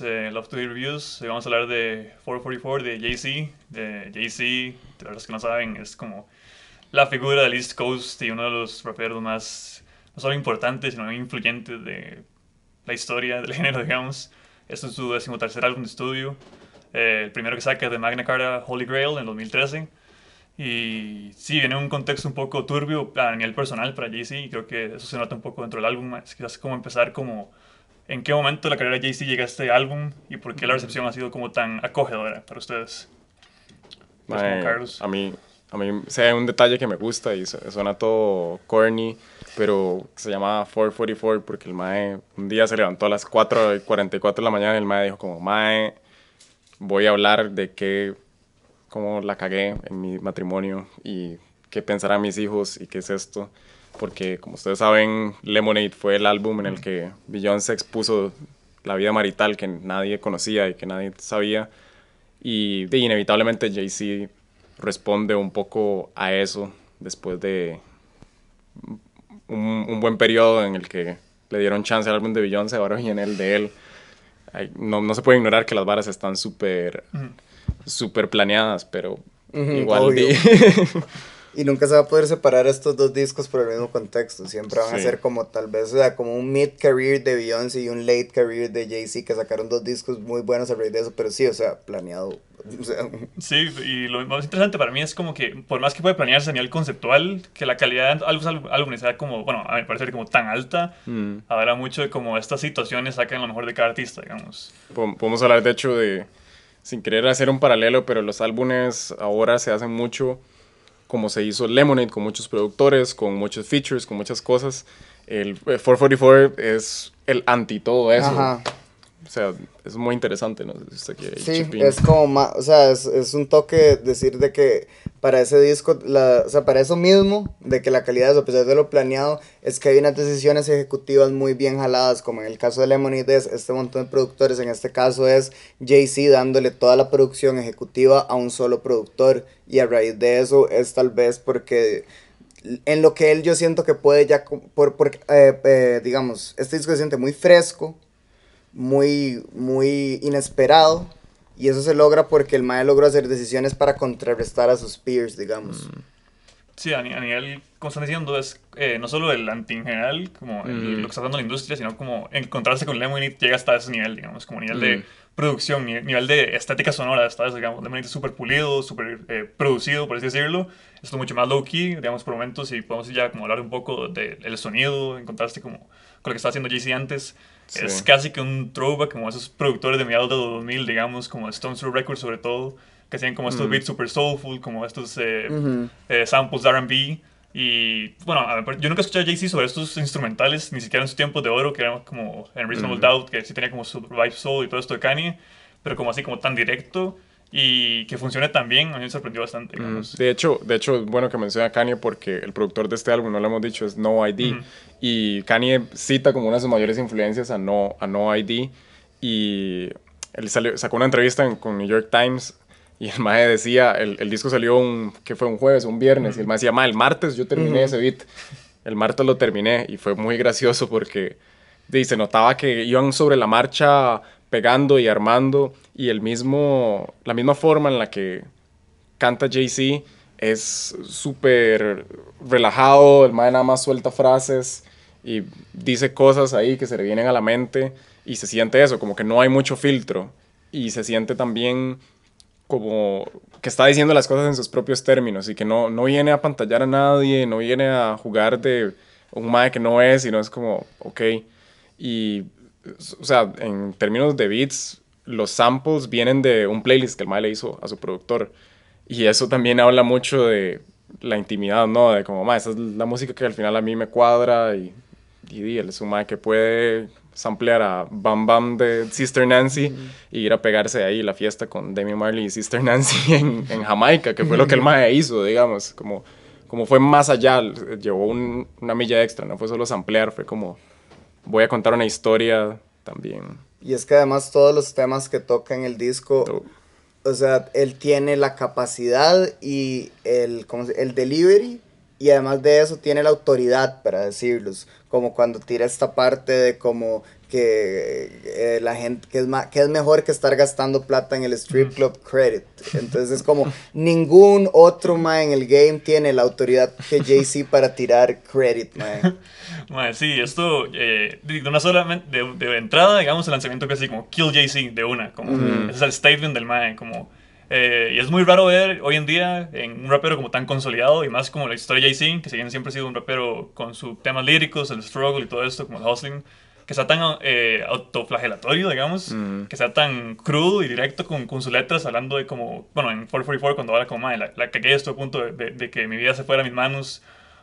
Eh, Love to hear Reviews. Hoy eh, vamos a hablar de 444 de Jay-Z. De Jay-Z, para los que no saben, es como la figura del East Coast y uno de los raperos más, no solo importantes, sino influyentes de la historia del género, digamos. Este es su decimotercer álbum de estudio. Eh, el primero que saca de Magna Carta Holy Grail en 2013. Y sí, viene un contexto un poco turbio a nivel personal para Jay-Z. Y creo que eso se nota un poco dentro del álbum. Es quizás como empezar como ¿En qué momento de la carrera de Jay-Z llega a este álbum y por qué la recepción ha sido como tan acogedora para ustedes? Pues a mí, a mí un detalle que me gusta y suena todo corny, pero se llamaba 444 porque el Mae un día se levantó a las 4.44 de la mañana y el Mae dijo como, Mae, voy a hablar de qué, cómo la cagué en mi matrimonio y qué pensarán mis hijos y qué es esto porque como ustedes saben, Lemonade fue el álbum en el que Beyoncé expuso la vida marital que nadie conocía y que nadie sabía. Y inevitablemente Jay-Z responde un poco a eso después de un, buen periodo en el que le dieron chance al álbum de Beyoncé, ahora en el de él. No, no, se puede ignorar que las varas están súper, super planeadas, pero igual... y nunca se va a poder separar estos dos discos por el mismo contexto. Siempre van a ser como tal vez, o sea, como un mid-career de Beyoncé y un late-career de Jay-Z, que sacaron dos discos muy buenos a raíz de eso, pero sí, o sea, planeado. Sí, y lo más interesante para mí es como que, por más que puede planearse a nivel conceptual, que la calidad de algunos álbumes sea como, bueno, a mi parecer como tan alta, mm. habrá mucho de como estas situaciones sacan lo mejor de cada artista, digamos. Podemos hablar, de hecho, de, sin querer hacer un paralelo, pero los álbumes ahora se hacen mucho como se hizo Lemonade, con muchos productores, con muchos features, con muchas cosas. El 444 eh, es el anti todo eso. Ajá. O sea, es muy interesante, ¿no? sí, es como más, o sea, es, es, un toque decir de que para ese disco, la, o sea, para eso mismo, de que la calidad, a pesar de lo planeado, es que hay unas decisiones ejecutivas muy bien jaladas, como en el caso de Lemonade este montón de productores, en este caso es Jay-Z dándole toda la producción ejecutiva a un solo productor, y a raíz de eso es tal vez porque en lo que él yo siento que puede ya, por, por eh, eh, digamos, este disco se siente muy fresco, muy, muy inesperado. Y eso se logra porque el MAE logró hacer decisiones para contrarrestar a sus peers, digamos. Mm. Sí, a, nivel, como están diciendo, es eh, no solo el anti en general, como mm. lo que está dando la industria, sino como encontrarse con Lemonade llega hasta ese nivel, digamos, como nivel de mm. producción, nivel, de estética sonora, está digamos, súper pulido, súper eh, producido, por así decirlo, esto mucho más low-key, digamos, por momentos, y podemos ya como hablar un poco del sonido, encontrarse como con lo que estaba haciendo JC antes, es casi que un throwback como esos productores de mediados de 2000, digamos, como Stone Throw Records sobre todo, que hacían como estos mm. beats super soulful, como estos eh, eh, samples de R&B. Y bueno, yo nunca escuché a Jay-Z sobre estos instrumentales, ni siquiera en su tiempo de oro, que era como en Reasonable mm. Doubt, que sí tenía como su vibe soul y todo esto de Kanye, pero como así como tan directo y que funcione tan bien, a mí me sorprendió bastante. Mm, de hecho, de hecho, bueno que menciona a Kanye porque el productor de este álbum, no lo hemos dicho, es No ID. Y Kanye cita como una de sus mayores influencias a No, a no ID. Y él salió, sacó una entrevista con New York Times y el maje decía, el, el, disco salió un, que fue un jueves, un viernes, y el maje decía, el martes yo terminé ese beat. El martes lo terminé y fue muy gracioso porque dice se notaba que iban sobre la marcha pegando y armando y el mismo, la misma forma en la que canta Jay-Z es súper relajado, el mae nada más suelta frases y dice cosas ahí que se le vienen a la mente y se siente eso, como que no hay mucho filtro y se siente también como que está diciendo las cosas en sus propios términos y que no, no viene a pantallar a nadie, no viene a jugar de un mae que no es, sino es como, ok. Y o sea, en términos de beats, los samples vienen de un playlist que el Mae le hizo a su productor. Y eso también habla mucho de la intimidad, ¿no? De como, Mae, esa es la música que al final a mí me cuadra y, y, él es un que puede samplear a Bam Bam de Sister Nancy y ir a pegarse ahí la fiesta con Demi Marley y Sister Nancy en, en Jamaica, que fue lo que el Mae hizo, digamos, como, como fue más allá, llevó una milla extra, no fue solo samplear, fue como voy a contar una historia también. Y es que además todos los temas que toca en el disco, o sea, él tiene la capacidad y el, el delivery y además de eso tiene la autoridad para decirlos, como cuando tira esta parte de como que eh, la gente que es que es mejor que estar gastando plata en el strip club credit. Entonces es como ningún otro mae en el game tiene la autoridad que Jay-Z para tirar credit, mae. Mae, sí, esto eh, de una sola de, entrada, digamos, el lanzamiento que como Kill Jay-Z de una, como ese es el statement del mae, como eh, y es muy raro ver hoy en día en un rapero como tan consolidado y más como la historia de Jay-Z, que siempre ha sido un rapero con sus temas líricos, el struggle y todo esto, como el hustling, que sea tan eh, autoflagelatorio, digamos, que sea tan crudo y directo con, con, sus letras, hablando de como, bueno, en 444 cuando habla como, la, la cagué, estoy a punto de, que mi vida se fuera a mis manos,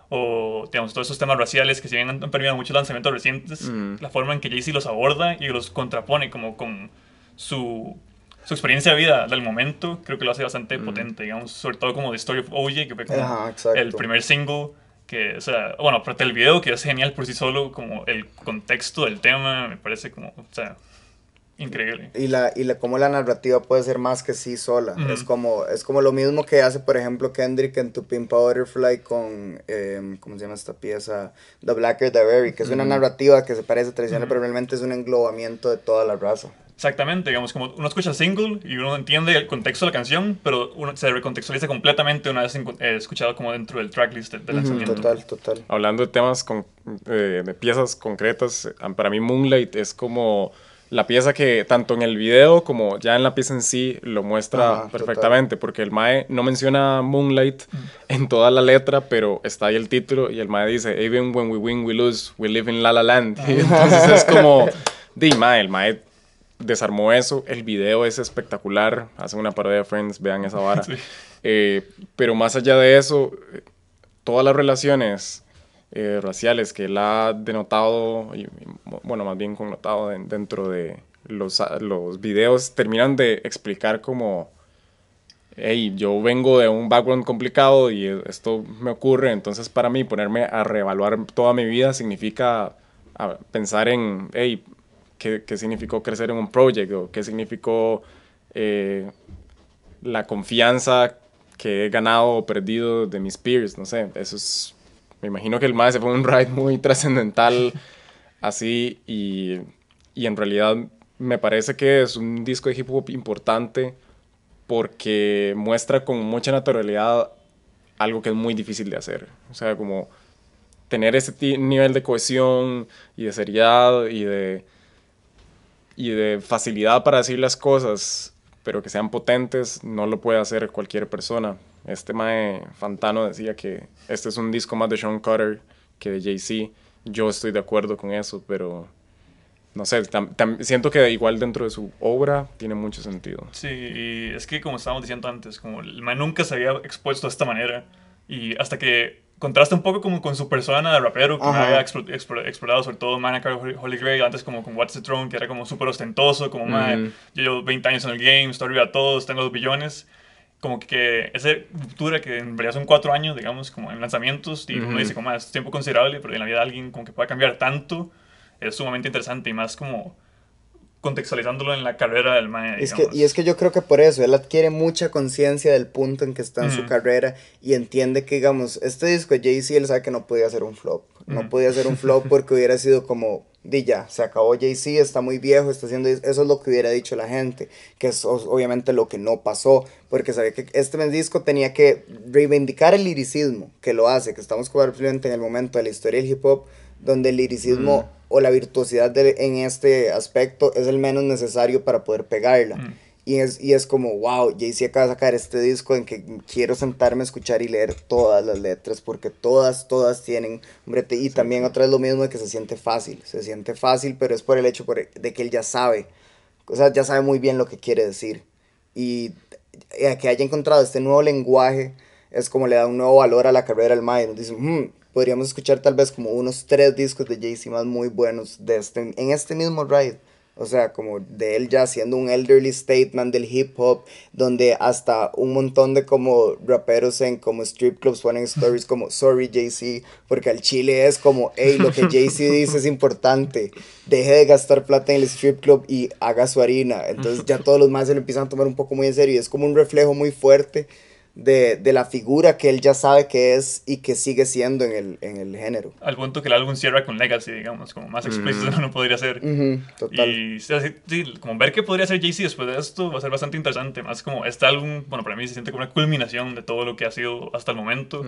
o digamos, todos esos temas raciales que si bien han, han muchos lanzamientos recientes, la forma en que Jay-Z los aborda y los contrapone como con su su experiencia de vida del momento creo que lo hace bastante potente, digamos, sobre todo como The Story of OJ, que fue como el primer single que, o sea, bueno, aparte el video que es genial por sí solo, como el contexto del tema, me parece como, o sea, increíble. Y la, y la, como la narrativa puede ser más que sí sola. Es como, es como lo mismo que hace, por ejemplo, Kendrick en Tu Pimpa con, em, ¿cómo se llama esta pieza? The Blacker the Berry, que es una narrativa que se parece tradicional, pero realmente es un englobamiento de toda la raza. Exactamente, digamos, como uno escucha single y uno entiende el contexto de la canción, pero uno se recontextualiza completamente una vez eh, escuchado como dentro del tracklist del, la lanzamiento. Total, total. Hablando de temas, con, eh, de piezas concretas, para mí Moonlight es como la pieza que tanto en el video como ya en la pieza en sí lo muestra perfectamente, porque el Mae no menciona Moonlight mm. en toda la letra, pero está ahí el título y el Mae dice, Even when we win, we lose, we live in La La Land. Ah. entonces es como, de el Mae desarmó eso. El video es espectacular. Hacen una parodia de Friends, vean esa vara. Eh, pero más allá de eso, todas las relaciones eh, raciales que él ha denotado, y, bueno, más bien connotado dentro de los, los videos, terminan de explicar como. Hey, yo vengo de un background complicado y e, esto me ocurre, entonces para mí ponerme a reevaluar toda mi vida significa pensar en, hey, qué, significó crecer en un proyecto, qué significó eh, la confianza que he ganado o perdido de mis peers, no sé, eso es, me imagino que el MAE se fue un ride muy trascendental así y, y, en realidad me parece que es un disco de hip hop importante porque muestra con mucha naturalidad algo que es muy difícil de hacer, o sea, como tener ese nivel de cohesión y de seriedad y de y de facilidad para decir las cosas, pero que sean potentes, no lo puede hacer cualquier persona. Este Mae Fantano decía que este es un disco más de Sean Carter que de Jay-Z. Yo estoy de acuerdo con eso, pero no sé, siento que igual dentro de su obra tiene mucho sentido. Sí, y es que como estábamos diciendo antes, como el Mae nunca se había expuesto de esta manera. Y hasta que contrasta un poco como con su persona de rapero que había explorado, sobre todo mana Holy Grail, antes como con What's the Throne, que era como súper ostentoso, como, mm. yo llevo 20 años en el game, estoy arriba a todos, tengo los billones. Como que esa ruptura que en realidad son cuatro años, digamos, como en lanzamientos, y mm uno dice, como, es tiempo considerable, pero en la vida de alguien como que pueda cambiar tanto, es sumamente interesante y más como contextualizándolo en la carrera del maestro. y es que yo creo que por eso, él adquiere mucha conciencia del punto en que está en su carrera y entiende que, digamos, este disco de Jay-Z, él sabe que no podía ser un flop. No podía ser un flop porque hubiera sido como, di ya, se acabó Jay-Z, está muy viejo, está haciendo eso, es lo que hubiera dicho la gente, que es obviamente lo que no pasó, porque sabía que este disco tenía que reivindicar el liricismo, que lo hace, que estamos probablemente en el momento de la historia del hip hop donde el liricismo mm. o la virtuosidad en este aspecto es el menos necesario para poder pegarla. Mm. Y es, y es como, wow, jay acaba de sacar este disco en que quiero sentarme a escuchar y leer todas las letras, porque todas, todas tienen brete. Y también otra vez lo mismo de que se siente fácil, se siente fácil, pero es por el hecho e, de que él ya sabe, o sea, ya sabe muy bien lo que quiere decir. Y eh, que haya encontrado este nuevo lenguaje es como le da un nuevo valor a la carrera al Mae. Nos dicen, hmm, podríamos escuchar tal vez como unos tres discos de Jay-Z más muy buenos de este, en este mismo ride. O sea, como de él ya siendo un elderly statement del hip hop, donde hasta un montón de como raperos en como strip clubs ponen stories como sorry Jay-Z, porque al chile es como, hey, lo que Jay-Z dice es importante, deje de gastar plata en el strip club y haga su harina. Entonces ya todos los más se lo empiezan a tomar un poco muy en serio y es como un reflejo muy fuerte de, de, la figura que él ya sabe que es y que sigue siendo en el, en el género. Al punto que el álbum cierra con Legacy, digamos, como más explícito no podría ser. Y sí, como ver qué podría ser Jay-Z después de esto va a ser bastante interesante. Más como este álbum, bueno, para mí se siente como una culminación de todo lo que ha sido hasta el momento.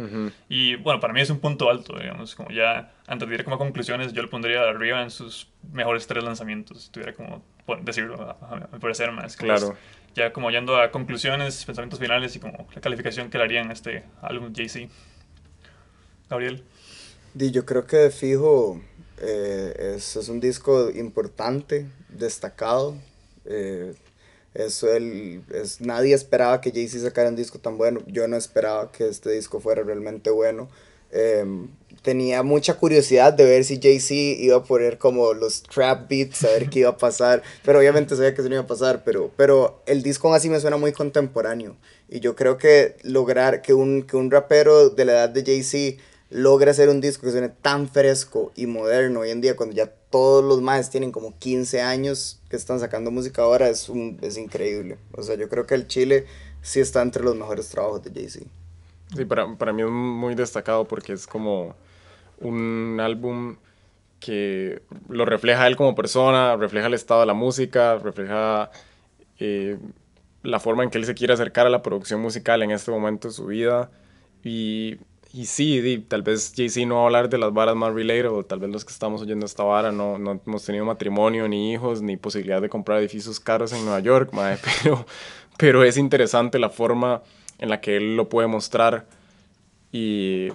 Y bueno, para mí es un punto alto, digamos, como ya antes de ir como a conclusiones, yo le pondría arriba en sus mejores tres lanzamientos, si tuviera como decirlo, puede más. Claro ya como yendo a conclusiones, pensamientos finales y como la calificación que le harían a este álbum JC. Gabriel. di yo creo que de fijo eh, es, un disco importante, destacado. Eh, el, es, nadie esperaba que Jay-Z sacara un disco tan bueno. Yo no esperaba que este disco fuera realmente bueno. Em, tenía mucha curiosidad de ver si Jay-Z iba a poner como los trap beats, a ver qué iba a pasar. Pero obviamente sabía que eso no iba a pasar, pero, pero el disco así me suena muy contemporáneo. Y yo creo que lograr que un, rapero de la edad de Jay-Z logre hacer un disco que suene tan fresco y moderno hoy en día, cuando ya todos los más tienen como 15 años que están sacando música ahora, es, un, es increíble. O sea, yo creo que el Chile sí está entre los mejores trabajos de Jay-Z. Sí, para, para mí es muy destacado porque es como un álbum que lo refleja él como persona, refleja el estado de la música, refleja eh, la forma en que él se quiere acercar a la producción musical en este momento de su vida. Y, y sí, tal vez Jay-Z no va a hablar de las varas más relatable, tal vez los que estamos oyendo esta vara no, no hemos tenido matrimonio, ni hijos, ni posibilidad de comprar edificios caros en Nueva York, mae, pero, pero es interesante la forma en la que él lo puede mostrar y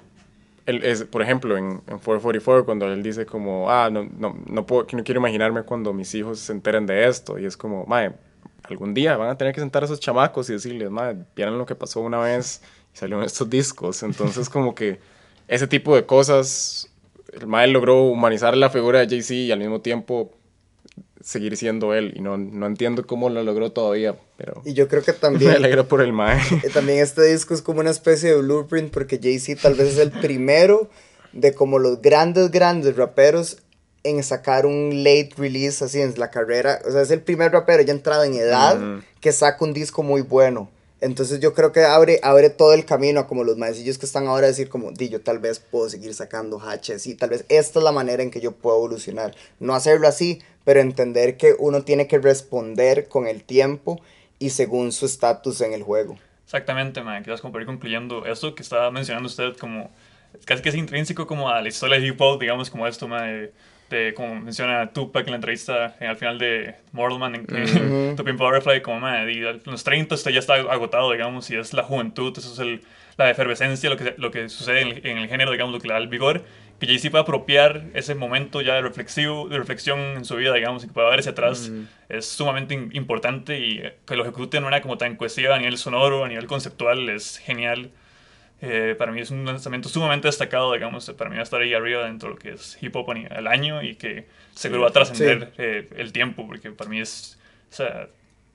él es, por ejemplo, en, en 444, cuando él dice como, ah, no, no, no, puedo, no quiero imaginarme cuando mis hijos se enteren de esto. Y es como, madre, algún día van a tener que sentar a esos chamacos y decirles, madre, vieron lo que pasó una vez y salieron estos discos. Entonces, como que ese tipo de cosas, el madre logró humanizar la figura de Jay-Z y al mismo tiempo seguir siendo él y no, no entiendo cómo lo logró todavía, pero... Y yo creo que también... Me alegro por el mae. También este disco es como una especie de blueprint porque Jay-Z tal vez es el primero de como los grandes, grandes raperos en sacar un late release así en la carrera. O sea, es el primer rapero ya entrado en edad que saca un disco muy bueno. Entonces yo creo que abre, abre todo el camino a como los maecillos que están ahora a decir como, di, yo tal vez puedo seguir sacando haches y tal vez esta es la manera en que yo puedo evolucionar. No hacerlo así, pero entender que uno tiene que responder con el tiempo y según su estatus en el juego. Exactamente, man. Quizás como para ir concluyendo, esto que estaba mencionando usted como casi que es intrínseco como a la historia de hip hop, digamos, como esto, man, de, como menciona Tupac en la entrevista en, eh, al final de Mortal Man, en, Tupin Powerfly, como, man, los 30 usted ya está agotado, digamos, y es la juventud, eso es la efervescencia, lo que, lo que sucede en el, en el género, digamos, lo que le da el vigor jay sí pueda apropiar ese momento ya de, reflexivo, de reflexión en su vida, digamos, y que pueda hacia atrás, es sumamente importante y que lo ejecute de manera como tan cohesiva a nivel sonoro, a nivel conceptual, es genial. Eh, para mí es un lanzamiento sumamente destacado, digamos, para mí va a estar ahí arriba dentro de lo que es Hip Hop al año y que seguro va a trascender eh, el tiempo, porque para mí es, o sea,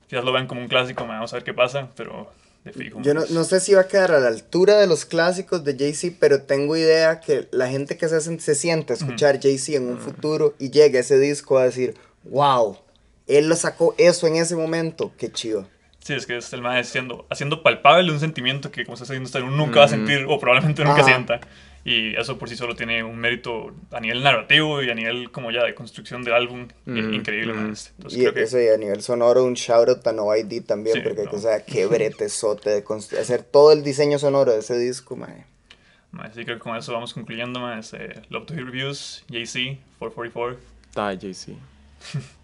quizás lo vean como un clásico, vamos a ver qué pasa, pero yo no, sé si va a quedar a la altura de los clásicos de Jay-Z, pero tengo idea que la gente que se, se siente a escuchar Jay-Z en un futuro y llegue a ese disco a decir, wow, él lo sacó eso en ese momento, qué chido. Sí, es que es el más haciendo, haciendo palpable un sentimiento que, como haciendo diciendo, nunca mm nunca va a sentir o probablemente nunca sienta. Y eso por sí solo tiene un mérito a nivel narrativo y a nivel como ya de construcción del álbum mm, increíble increíblemente. Mm. y que... eso a nivel sonoro un shout out a No ID también, porque o sea, qué bretezote de hacer todo el diseño sonoro de ese disco, mae. Así que con eso vamos concluyendo, más eh, Love to Hear Reviews, JC, 444. Die, JC.